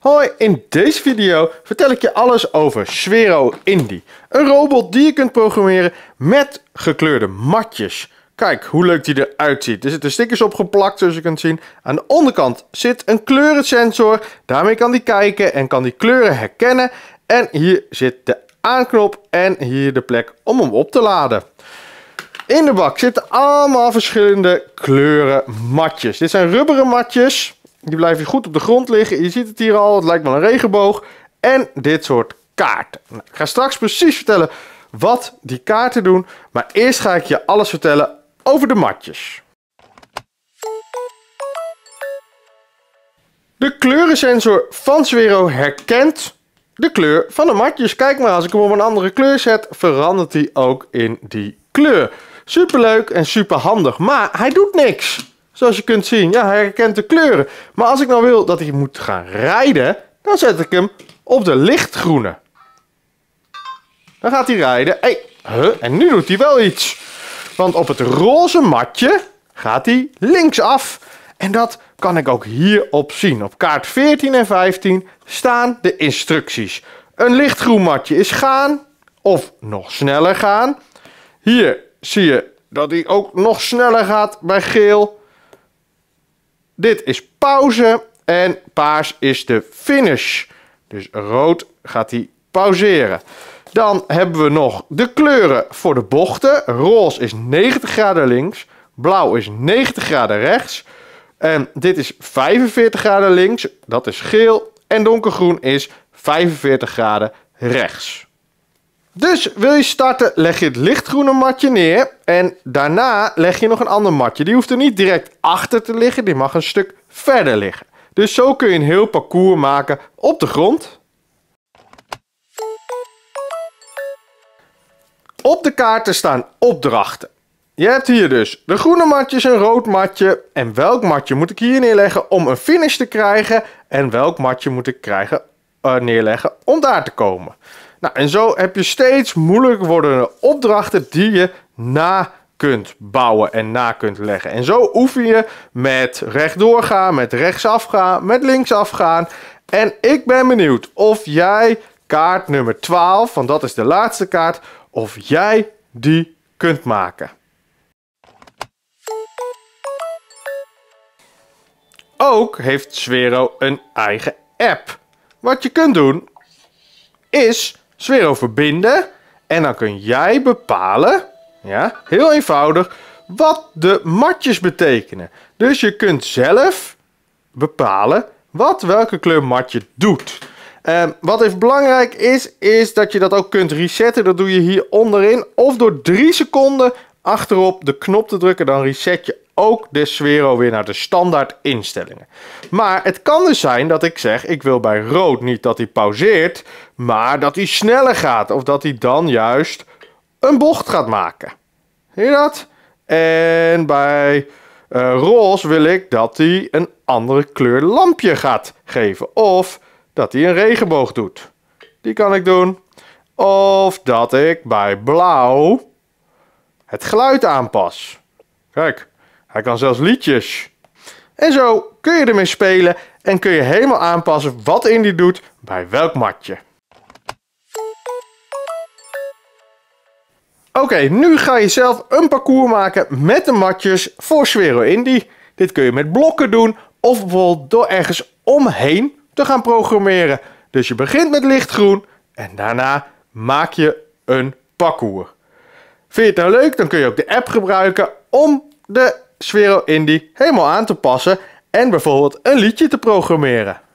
Hoi, in deze video vertel ik je alles over Swero Indie. Een robot die je kunt programmeren met gekleurde matjes. Kijk hoe leuk die eruit ziet. Er zitten stickers op geplakt zoals je kunt zien. Aan de onderkant zit een kleurensensor. Daarmee kan die kijken en kan die kleuren herkennen. En hier zit de aanknop en hier de plek om hem op te laden. In de bak zitten allemaal verschillende kleuren matjes. Dit zijn rubberen matjes die blijven goed op de grond liggen. Je ziet het hier al, het lijkt wel een regenboog. En dit soort kaarten. Nou, ik ga straks precies vertellen wat die kaarten doen. Maar eerst ga ik je alles vertellen over de matjes. De kleurensensor van Zwero herkent de kleur van de matjes. Kijk maar, als ik hem op een andere kleur zet, verandert hij ook in die kleur. Superleuk en superhandig, maar hij doet niks. Zoals je kunt zien, ja, hij herkent de kleuren. Maar als ik nou wil dat hij moet gaan rijden, dan zet ik hem op de lichtgroene. Dan gaat hij rijden. Hey, En nu doet hij wel iets. Want op het roze matje gaat hij linksaf. En dat kan ik ook hierop zien. Op kaart 14 en 15 staan de instructies. Een lichtgroen matje is gaan of nog sneller gaan. Hier zie je dat hij ook nog sneller gaat bij geel. Dit is pauze en paars is de finish. Dus rood gaat hij pauzeren. Dan hebben we nog de kleuren voor de bochten. Roze is 90 graden links. Blauw is 90 graden rechts. En dit is 45 graden links. Dat is geel. En donkergroen is 45 graden rechts. Dus wil je starten, leg je het lichtgroene matje neer. En daarna leg je nog een ander matje. Die hoeft er niet direct achter te liggen, die mag een stuk verder liggen. Dus zo kun je een heel parcours maken op de grond. Op de kaarten staan opdrachten. Je hebt hier dus de groene matjes, een rood matje. En welk matje moet ik hier neerleggen om een finish te krijgen? En welk matje moet ik krijgen, eh, neerleggen om daar te komen? Nou, en zo heb je steeds moeilijker wordende opdrachten die je na kunt bouwen en na kunt leggen. En zo oefen je met rechtdoor gaan, met rechtsaf gaan, met links afgaan. En ik ben benieuwd of jij kaart nummer 12, want dat is de laatste kaart, of jij die kunt maken. Ook heeft Swero een eigen app. Wat je kunt doen is Sfero verbinden. En dan kun jij bepalen, ja, heel eenvoudig, wat de matjes betekenen. Dus je kunt zelf bepalen wat welke kleur matje doet. Ehm, wat even belangrijk is, is dat je dat ook kunt resetten. Dat doe je hier onderin. Of door drie seconden achterop de knop te drukken. Dan reset je ook de Sfero weer naar de standaard instellingen. Maar het kan dus zijn dat ik zeg, ik wil bij rood niet dat hij pauzeert, maar dat hij sneller gaat. Of dat hij dan juist een bocht gaat maken. Zie je dat? En bij uh, roze wil ik dat hij een andere kleur lampje gaat geven. Of dat hij een regenboog doet. Die kan ik doen. Of dat ik bij blauw het geluid aanpas. Kijk, hij kan zelfs liedjes. En zo kun je ermee spelen en kun je helemaal aanpassen wat Indy doet bij welk matje. Oké, nu ga je zelf een parcours maken met de matjes voor Swero Indy. Dit kun je met blokken doen of bijvoorbeeld door ergens omheen te gaan programmeren. Dus je begint met lichtgroen en daarna maak je een parcours. Vind je het nou leuk? Dan kun je ook de app gebruiken om de Sfero Indie helemaal aan te passen en bijvoorbeeld een liedje te programmeren.